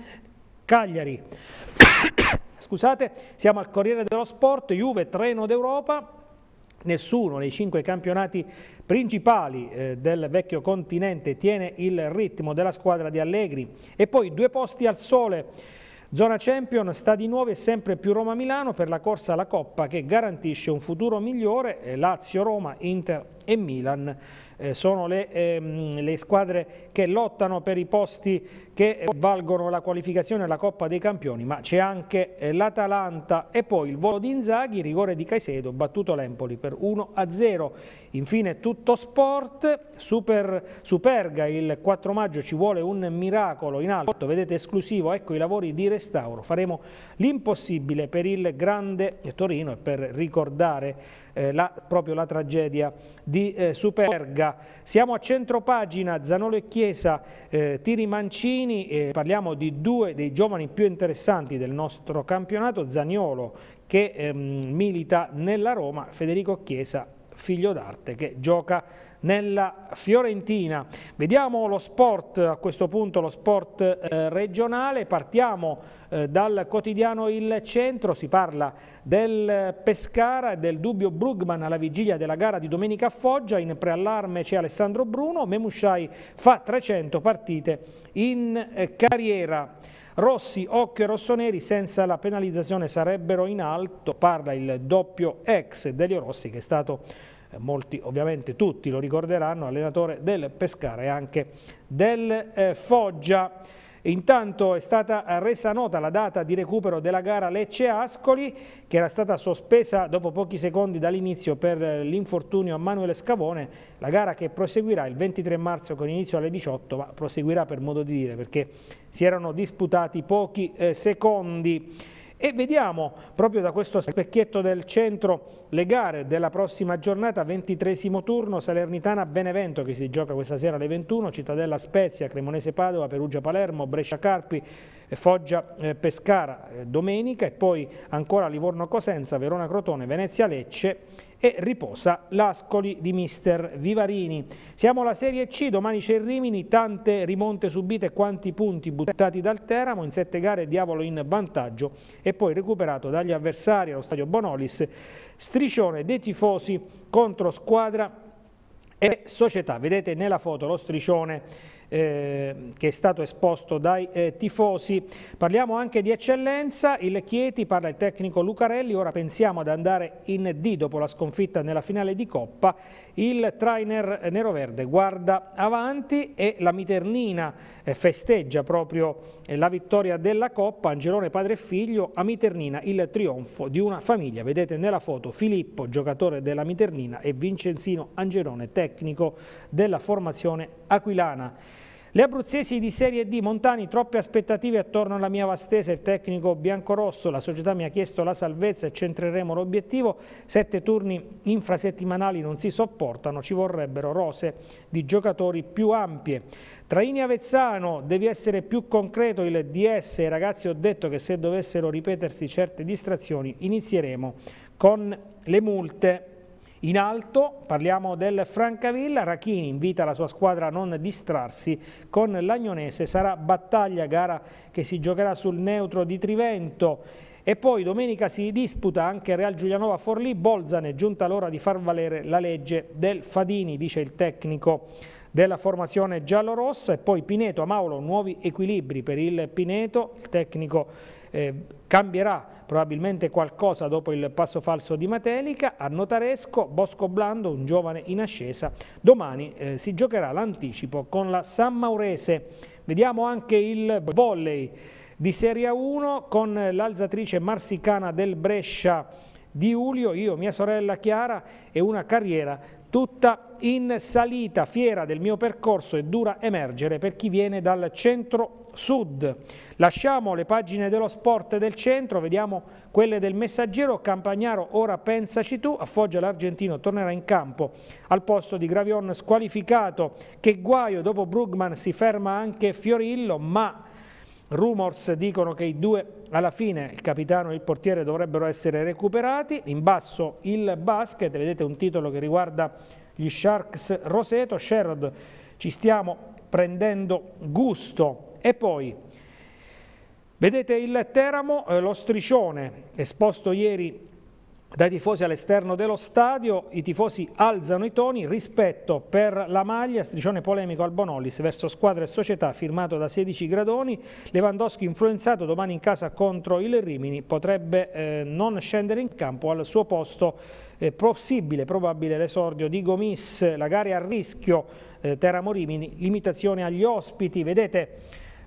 Cagliari. Scusate, siamo al Corriere dello Sport, Juve treno d'Europa, Nessuno nei cinque campionati principali eh, del vecchio continente tiene il ritmo della squadra di Allegri. E poi due posti al sole. Zona Champion sta di nuovo e sempre più Roma-Milano per la corsa alla Coppa che garantisce un futuro migliore. Eh, Lazio-Roma, Inter e Milan eh, sono le, ehm, le, squadre che lottano per i posti che eh, valgono la qualificazione alla Coppa dei Campioni, ma c'è anche eh, l'Atalanta e poi il volo di Inzaghi, rigore di Caicedo, battuto l'Empoli per 1-0. Infine tutto sport, Super, Superga il 4 maggio ci vuole un miracolo in alto, vedete esclusivo, ecco i lavori di restauro, faremo l'impossibile per il grande Torino e per ricordare eh, la, proprio la tragedia di eh, Superga. Siamo a centropagina, Zanolo e Chiesa, eh, Tiri Mancini, eh, parliamo di due dei giovani più interessanti del nostro campionato, Zaniolo che ehm, milita nella Roma, Federico Chiesa figlio d'arte che gioca nella Fiorentina. Vediamo lo sport, a questo punto lo sport eh, regionale, partiamo eh, dal quotidiano Il Centro, si parla del Pescara e del dubbio Brugman alla vigilia della gara di domenica a Foggia, in preallarme c'è Alessandro Bruno, Memushai fa 300 partite in eh, carriera. Rossi, Occhio e Rossoneri senza la penalizzazione sarebbero in alto, parla il doppio ex Delio Rossi che è stato molti ovviamente tutti lo ricorderanno, allenatore del Pescara e anche del eh, Foggia. Intanto è stata resa nota la data di recupero della gara Lecce-Ascoli che era stata sospesa dopo pochi secondi dall'inizio per eh, l'infortunio a Manuele Scavone, la gara che proseguirà il 23 marzo con inizio alle 18 ma proseguirà per modo di dire perché si erano disputati pochi eh, secondi. E vediamo proprio da questo specchietto del centro le gare della prossima giornata, ventitresimo turno, Salernitana-Benevento che si gioca questa sera alle 21, Cittadella-Spezia, Cremonese-Padova, Perugia-Palermo, Brescia-Carpi, eh, Foggia-Pescara eh, eh, domenica e poi ancora Livorno-Cosenza, Verona-Crotone, Venezia-Lecce e riposa l'Ascoli di mister Vivarini. Siamo alla Serie C, domani c'è il Rimini, tante rimonte subite e quanti punti buttati dal Teramo, in sette gare Diavolo in vantaggio e poi recuperato dagli avversari allo stadio Bonolis, striscione dei tifosi contro squadra e società. Vedete nella foto lo striscione eh, che è stato esposto dai eh, tifosi. Parliamo anche di eccellenza, il Chieti parla il tecnico Lucarelli, ora pensiamo ad andare in D dopo la sconfitta nella finale di Coppa, il trainer neroverde guarda avanti e la Miternina eh, festeggia proprio eh, la vittoria della Coppa, Angelone padre e figlio, a Miternina il trionfo di una famiglia, vedete nella foto Filippo giocatore della Miternina e Vincenzino Angelone tecnico della formazione aquilana. Le abruzzesi di Serie D, Montani, troppe aspettative attorno alla mia Vastese, il tecnico biancorosso, la società mi ha chiesto la salvezza e centreremo l'obiettivo, sette turni infrasettimanali non si sopportano, ci vorrebbero rose di giocatori più ampie. Traini Avezzano, devi essere più concreto il DS, ai ragazzi ho detto che se dovessero ripetersi certe distrazioni inizieremo con le multe. In alto parliamo del Francavilla, Rachini invita la sua squadra a non distrarsi con l'Agnonese, sarà battaglia, gara che si giocherà sul neutro di Trivento. E poi domenica si disputa anche Real Giulianova Forlì, Bolzan è giunta l'ora di far valere la legge del Fadini, dice il tecnico della formazione giallorossa e poi Pineto, Maulo, nuovi equilibri per il Pineto, il tecnico eh, cambierà probabilmente qualcosa dopo il passo falso di Matelica, a Notaresco, Bosco Blando, un giovane in ascesa, domani eh, si giocherà l'anticipo con la San Maurese. Vediamo anche il volley di Serie 1 con l'alzatrice marsicana del Brescia di Ulio, io, mia sorella Chiara e una carriera tutta in salita, fiera del mio percorso e dura emergere per chi viene dal centro sud. Lasciamo le pagine dello sport del centro, vediamo quelle del messaggero. Campagnaro ora pensaci tu, a Foggia l'argentino tornerà in campo al posto di Gravion squalificato. Che guaio, dopo Brugman si ferma anche Fiorillo, ma... Rumors dicono che i due alla fine, il capitano e il portiere, dovrebbero essere recuperati. In basso il basket, vedete un titolo che riguarda gli Sharks Roseto. Sherrod, ci stiamo prendendo gusto e poi, vedete il Teramo, eh, lo striscione esposto ieri dai tifosi all'esterno dello stadio, i tifosi alzano i toni, rispetto per la maglia, striscione polemico al Bonollis verso squadra e società firmato da 16 gradoni, Lewandowski influenzato domani in casa contro il Rimini, potrebbe eh, non scendere in campo al suo posto, eh, possibile, probabile l'esordio di Gomis, la gara è a rischio eh, Teramo-Rimini, limitazione agli ospiti, vedete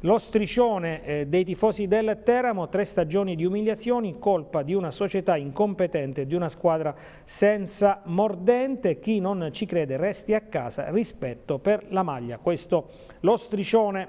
lo striscione eh, dei tifosi del Teramo, tre stagioni di umiliazioni, colpa di una società incompetente, di una squadra senza mordente, chi non ci crede resti a casa, rispetto per la maglia. Questo lo striscione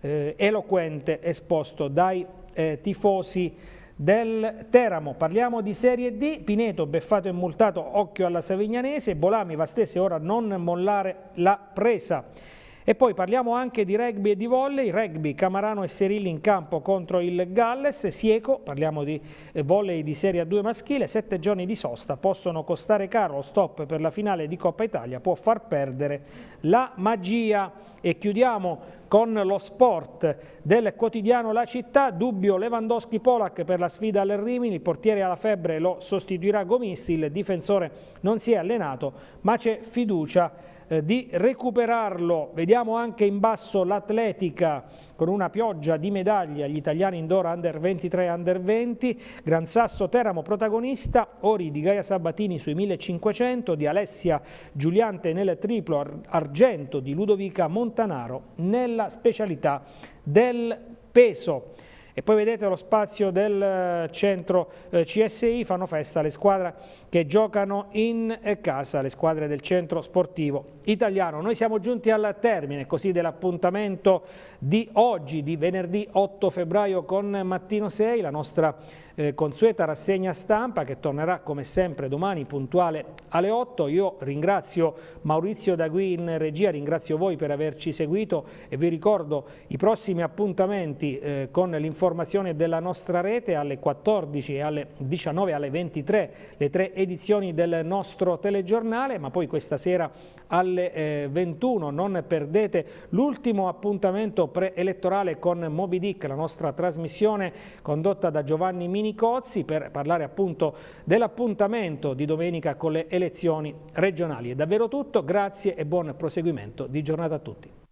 eh, eloquente esposto dai eh, tifosi del Teramo. Parliamo di Serie D, Pineto beffato e multato, occhio alla Savignanese, Bolami, va Vastese ora non mollare la presa. E poi parliamo anche di rugby e di volley, rugby Camarano e Serilli in campo contro il Galles, Sieco, parliamo di eh, volley di Serie A2 maschile, sette giorni di sosta possono costare caro, lo stop per la finale di Coppa Italia può far perdere la magia. E chiudiamo con lo sport del quotidiano La Città, dubbio Lewandowski-Polak per la sfida al Rimini, il portiere alla febbre lo sostituirà Gomissi, il difensore non si è allenato ma c'è fiducia eh, di recuperarlo. Vediamo anche in basso l'atletica con una pioggia di medaglie agli italiani indoor under 23 under 20, Gran Sasso Teramo protagonista, ori di Gaia Sabatini sui 1500, di Alessia Giuliante nel triplo argento, di Ludovica Montanaro nella specialità del peso. E poi vedete lo spazio del eh, centro eh, CSI, fanno festa le squadre che giocano in eh, casa, le squadre del centro sportivo italiano. Noi siamo giunti al termine così dell'appuntamento di oggi, di venerdì 8 febbraio con Mattino 6, la nostra eh, consueta rassegna stampa che tornerà come sempre domani puntuale alle 8. Io ringrazio Maurizio Dagui in regia, ringrazio voi per averci seguito e vi ricordo i prossimi appuntamenti eh, con l'informazione della nostra rete alle 14 e alle 19 alle 23 le tre edizioni del nostro telegiornale, ma poi questa sera alle eh, 21 non perdete l'ultimo appuntamento preelettorale con Moby Dick, la nostra trasmissione condotta da Giovanni Mini Cozzi per parlare appunto dell'appuntamento di domenica con le elezioni regionali. È davvero tutto, grazie e buon proseguimento di giornata a tutti.